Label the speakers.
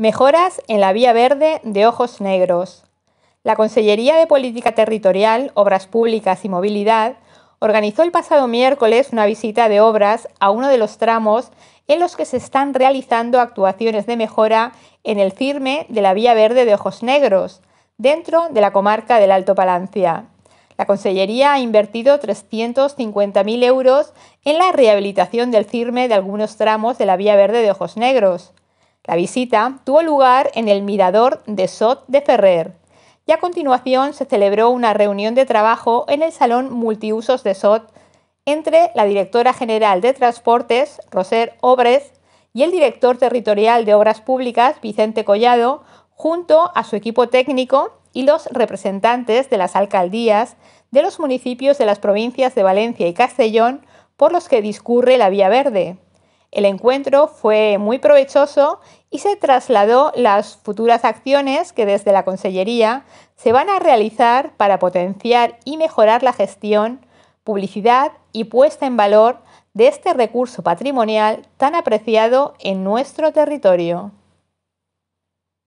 Speaker 1: Mejoras en la Vía Verde de Ojos Negros. La Consellería de Política Territorial, Obras Públicas y Movilidad organizó el pasado miércoles una visita de obras a uno de los tramos en los que se están realizando actuaciones de mejora en el firme de la Vía Verde de Ojos Negros, dentro de la comarca del Alto Palancia. La Consellería ha invertido 350.000 euros en la rehabilitación del firme de algunos tramos de la Vía Verde de Ojos Negros la visita tuvo lugar en el Mirador de Sot de Ferrer y a continuación se celebró una reunión de trabajo en el Salón Multiusos de Sot entre la directora general de Transportes, Roser Obres, y el director territorial de Obras Públicas, Vicente Collado, junto a su equipo técnico y los representantes de las alcaldías de los municipios de las provincias de Valencia y Castellón por los que discurre la Vía Verde. El encuentro fue muy provechoso y se trasladó las futuras acciones que desde la Consellería se van a realizar para potenciar y mejorar la gestión, publicidad y puesta en valor de este recurso patrimonial tan apreciado en nuestro territorio.